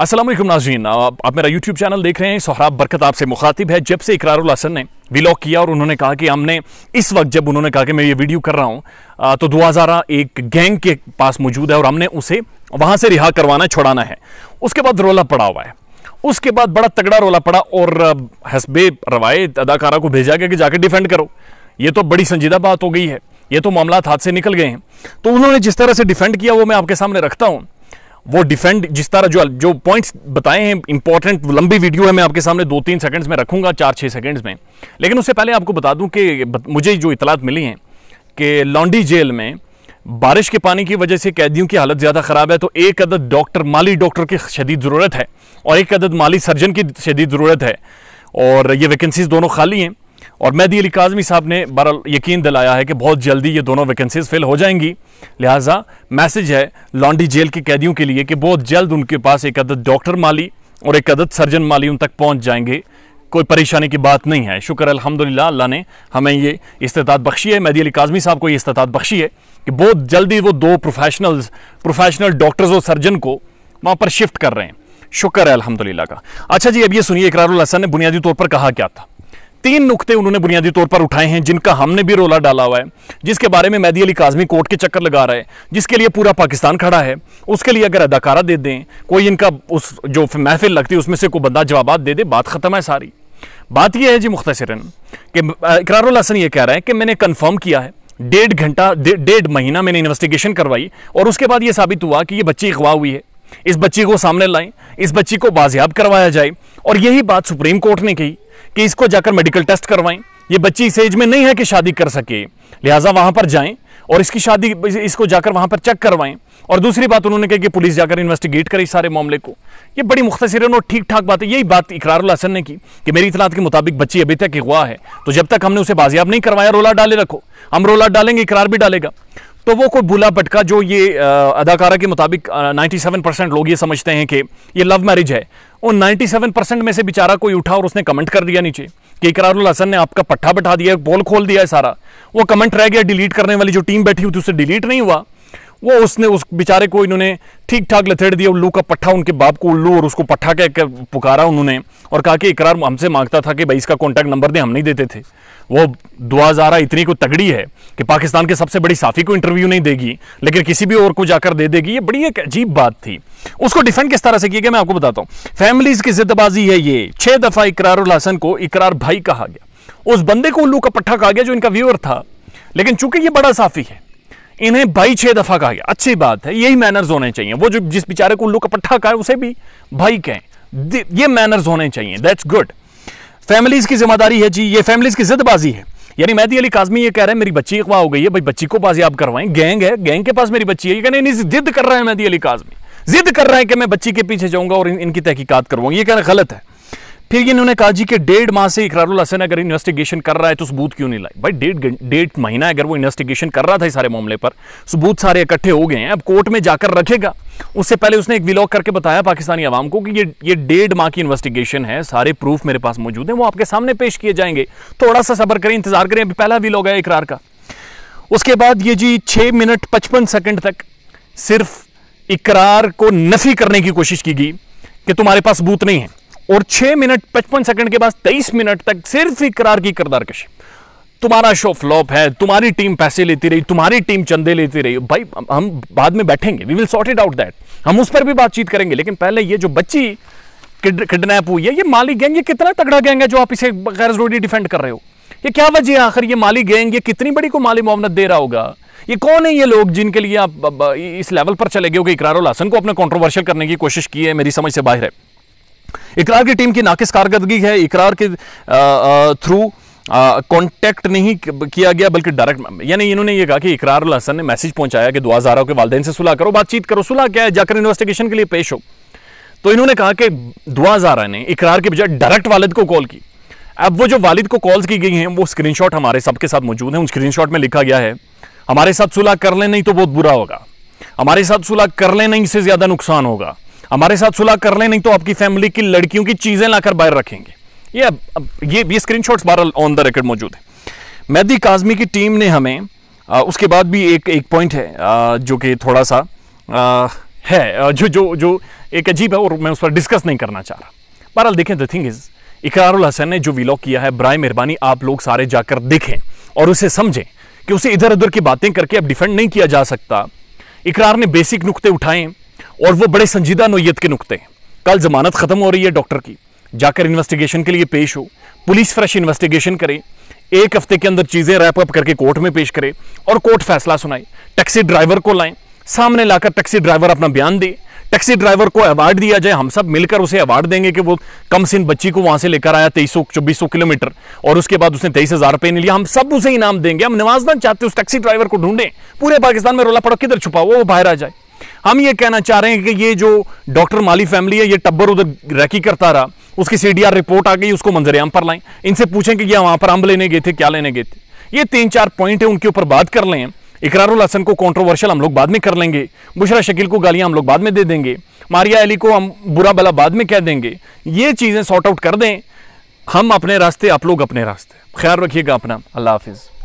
असलम नाजीन आप मेरा यूट्यूब चैनल देख रहे हैं सोहराब बरकत आपसे मुखातिब है जब से इकरारुल हसन ने विलॉग किया और उन्होंने कहा कि हमने इस वक्त जब उन्होंने कहा कि मैं ये वीडियो कर रहा हूँ तो दुआजारा एक गैंग के पास मौजूद है और हमने उसे वहाँ से रिहा करवाना छुड़ाना है उसके बाद रोला पड़ा हुआ है उसके बाद बड़ा तगड़ा रोला पड़ा और हसबे रवायत अदाकारा को भेजा गया कि जाकर डिफेंड करो ये तो बड़ी संजीदा बात हो गई है ये तो मामला हाथ से निकल गए हैं तो उन्होंने जिस तरह से डिफेंड किया वो मैं आपके सामने रखता हूँ वो डिफेंड जिस तरह जो जो पॉइंट्स बताए हैं इंपॉर्टेंट लंबी वीडियो है मैं आपके सामने दो तीन सेकंड्स में रखूंगा चार छः सेकंड्स में लेकिन उससे पहले आपको बता दूं कि मुझे जो इतलात मिली हैं कि लॉन्डी जेल में बारिश के पानी की वजह से कैदियों की हालत ज़्यादा ख़राब है तो एक अदद डॉक्टर माली डॉक्टर की शदीद ज़रूरत है और एक अदद माली सर्जन की शदीद ज़रूरत है और ये वैकेंसीज़ दोनों खाली हैं और मैदी अली काजमी साहब ने बर यकीन दिलाया है कि बहुत जल्दी ये दोनों वैकेंसीज फिल हो जाएंगी लिहाजा मैसेज है लॉन्डी जेल के कैदियों के लिए कि बहुत जल्द उनके पास एक अदद डॉक्टर माली और एक अदद सर्जन माली उन तक पहुँच जाएंगे कोई परेशानी की बात नहीं है शुक्र अल्हम्दुलिल्लाह अल्लाह ने हमें ये इस्तात बख्शी है मैदी अली काजमी साहब को ये इस्तात बख्शी है कि बहुत जल्दी वो दो प्रोफेशनल्स प्रोफेशनल डॉक्टर्स और सर्जन को वहाँ पर शिफ्ट कर रहे हैं शुक्र है अलहमदिल्ला का अच्छा जी अब ये सुनिए इकरार हसन ने बुनियादी तौर पर कहा क्या था तीन नुकते उन्होंने बुनियादी तौर पर उठाए हैं जिनका हमने भी रोला डाला हुआ है जिसके बारे में मैदी अली काजमी कोर्ट के चक्कर लगा रहा है जिसके लिए पूरा पाकिस्तान खड़ा है उसके लिए अगर अदाकारा दे दें कोई इनका उस जो महफिल लगती है उसमें से कोई बंदा जवाब दे दे बात ख़त्म है सारी बात यह है जी मुख्तरन कि इकरारुल हसन ये कह रहे हैं कि मैंने कन्फर्म किया है डेढ़ घंटा डेढ़ महीना मैंने इन्वेस्टिगेशन करवाई और उसके बाद ये साबित हुआ कि ये बच्ची अगवा हुई है इस बच्ची को सामने लाएं इस बच्ची को बाजियाब करवाया जाए और यही बात सुप्रीम कोर्ट ने कही कि इसको जाकर मेडिकल टेस्ट करवाएं ये बच्ची इस एज में नहीं है कि शादी कर सके लिहाजा वहां पर जाएं और इसकी शादी इसको जाकर वहां पर चेक करवाएं और दूसरी बात उन्होंने कही कि पुलिस जाकर इन्वेस्टिगेट करे सारे मामले को ये बड़ी मुख्तर और ठीक ठाक बात है यही बात इकरारुल हसन ने की कि मेरी इतलात के मुताबिक बच्ची अभी तक हुआ है तो जब तक हमने उसे बाजियाब नहीं करवाया रोला डाले रखो हम रोला डालेंगे इकरार भी डालेगा तो वो कोई बुला पटका जो ये अदाकारा के मुताबिक 97 परसेंट लोग ये समझते हैं कि ये लव मैरिज है और 97 परसेंट में से बेचारा कोई उठा और उसने कमेंट कर दिया नीचे कि इकरारुल हसन ने आपका पट्टा बैठा दिया बॉल खोल दिया है सारा वो कमेंट रह गया डिलीट करने वाली जो टीम बैठी हुई थी उससे डिलीट नहीं हुआ वो उसने उस बेचारे को इन्होंने ठीक ठाक लथेड़ दिया उल्लू का पट्टा उनके बाप को उल्लू और उसको पट्टा कह पुकारा उन्होंने और कहा कि इकरार हमसे मांगता था कि भाई इसका कॉन्टैक्ट नंबर दे हम नहीं देते थे वो दुआ जारा इतनी को तगड़ी है कि पाकिस्तान के सबसे बड़ी साफ़ी को इंटरव्यू नहीं देगी लेकिन किसी भी और को जाकर दे देगी ये बड़ी एक अजीब बात थी उसको डिफेंड किस तरह से किया गया मैं आपको बताता हूँ फैमिलीज की जिद्दबाजी है ये छः दफ़ा इकरारुल हसन को इकरार भाई कहा गया उस बंदे को उल्लू का पट्टा कहा गया जो इनका व्यूअर था लेकिन चूंकि ये बड़ा साफ़ी है इन्हें भाई छह दफ़ा कहा गया अच्छी बात है यही मैनर्स होने चाहिए वो जो जिस बेचारे को उल्लू का पट्टा कहा उसे भी भाई कहें ये मैनर्स होने चाहिए दैट्स गुड फैमिलीज़ की जिम्मेदारी है जी ये फैमिलीज़ की जिदबाजी है यानी मैदी अली काजमी ये कह रहे हैं मेरी बच्ची अगवा हो गई है भाई बच्ची को बाजियाब करवाएं गैंग है गैंग के पास मेरी बच्ची है ये कहने नहीं जिद कर रहा है मैदी अली काजमी जिद कर रहा है कि मैं बच्ची के पीछे जाऊंगा और इन, इनकी तहकीकात करवाऊंगा ये कहना गलत है फिर इन्होंने कहा जी कि डेढ़ माह से इकरारुल हसन अगर इन्वेस्टिगेशन कर रहा है तो सबूत क्यों नहीं लाए भाई डेढ़ डेढ़ महीना अगर वो इन्वेस्टिगेशन कर रहा था इस सारे मामले पर सबूत सारे इकट्ठे हो गए हैं अब कोर्ट में जाकर रखेगा उससे पहले उसने एक विलॉग करके बताया पाकिस्तानी आवाम को कि ये ये डेढ़ माह की इन्वेस्टिगेशन है सारे प्रूफ मेरे पास मौजूद हैं वो आपके सामने पेश किए जाएंगे थोड़ा सा सबर करें इंतजार करें अभी पहला विलॉग है इकरार का उसके बाद ये जी छः मिनट पचपन सेकेंड तक सिर्फ इकरार को नफी करने की कोशिश की गई कि तुम्हारे पास सबूत नहीं है और छह मिनट पचपन सेकंड के बाद तेईस मिनट तक सिर्फ इकरार की करदार कशी तुम्हारा शो फ्लॉप है तुम्हारी टीम पैसे लेती रही तुम्हारी टीम चंदे लेती रही भाई हम बाद में बैठेंगे we will sort it out that हम उस पर भी बातचीत करेंगे लेकिन पहले ये जो बच्ची किडनैप हुई है ये माली गैंग ये कितना तगड़ा गैंग है जो आप इसे गैर जरूरी डिफेंड कर रहे हो ये क्या वजह है आखिर ये माली गैंग ये कितनी बड़ी को माली मोहम्मद दे रहा होगा ये कौन है ये लोग जिनके लिए आप इस लेवल पर चले गए हो कि इकरार उल हसन को अपने कंट्रोवर्शियल करने की कोशिश की है मेरी समझ से बाहर है इकरार की टीम की नाकिस कारकर्दगी है इकरार के थ्रू कांटेक्ट नहीं किया गया बल्कि डायरेक्ट यानी इन्होंने ये कहा कि इकरार हसन ने मैसेज पहुंचाया कि दुआ जारा के वालदेन से सुलह करो बातचीत करो सुलह क्या है जाकर इन्वेस्टिगेशन के लिए पेश हो तो इन्होंने कहा कि दुआ जारा ने इकरार के बजाय डायरेक्ट वालिद को कॉल की अब वो जो वालिद को कॉल्स की गई हैं वो स्क्रीनशॉट हमारे सबके साथ मौजूद हैं उन स्क्रीनशॉट में लिखा गया है हमारे साथ सुलह कर लें नहीं तो बहुत बुरा होगा हमारे साथ सुलह कर लें नहीं इससे ज़्यादा नुकसान होगा हमारे साथ सुलह कर लें नहीं तो आपकी फैमिली की लड़कियों की चीजें लाकर बाहर रखेंगे ये अब, ये ये स्क्रीनशॉट्स बारह ऑन द रिकॉर्ड मौजूद है मैदी काजमी की टीम ने हमें आ, उसके बाद भी एक एक पॉइंट है आ, जो कि थोड़ा सा आ, है जो जो जो एक अजीब है और मैं उस पर डिस्कस नहीं करना चाह रहा बहरहाल देखें the thing is Ikrarul Hasan ने जो विलॉग किया है ब्राय मेहरबानी आप लोग सारे जाकर देखें और उसे समझें कि उसे इधर उधर की बातें करके अब डिफेंड नहीं किया जा सकता इकरार ने बेसिक नुकते उठाएं और वो बड़े संजीदा नोयत के नुकते हैं कल जमानत ख़त्म हो रही है डॉक्टर की जाकर इन्वेस्टिगेशन के लिए पेश हो पुलिस फ्रेश इन्वेस्टिगेशन करे एक हफ्ते के अंदर चीज़ें रैप अप करके कोर्ट में पेश करे और कोर्ट फैसला सुनाए टैक्सी ड्राइवर को लाएं सामने लाकर टैक्सी ड्राइवर अपना बयान दे टैक्सी ड्राइवर को अवार्ड दिया जाए हम सब मिलकर उसे अवार्ड देंगे कि वो कम सिन बच्ची को वहां से लेकर आया तेईस सौ चौबीस सौ किलोमीटर और उसके बाद उसने तेईस हजार रुपये नहीं लिया हम सब उसे इनाम देंगे हम नवाजना चाहते उस टैक्सी ड्राइवर को ढूंढें पूरे पाकिस्तान में रोला पड़ो किधर छुपा वो बाहर आ जाए हम ये कहना चाह रहे हैं कि ये जो डॉक्टर माली फैमिली है ये टब्बर उधर रैकी करता रहा उसकी सीडीआर रिपोर्ट आ गई उसको मंजरेआम आम पर लाएं इनसे पूछें कि ये वहाँ पर आम लेने गए थे क्या लेने गए थे ये तीन चार पॉइंट है उनके ऊपर बात कर लें इकरारुल हसन को कॉन्ट्रोवर्शियल हम लोग बाद में कर लेंगे बुशरा शकील को गालियां हम लोग बाद में दे देंगे मारिया अली को हम बुरा भला बाद में कह देंगे ये चीज़ें सॉर्ट आउट कर दें हम अपने रास्ते आप लोग अपने रास्ते ख्याल रखिएगा अपना अल्लाह हाफिज़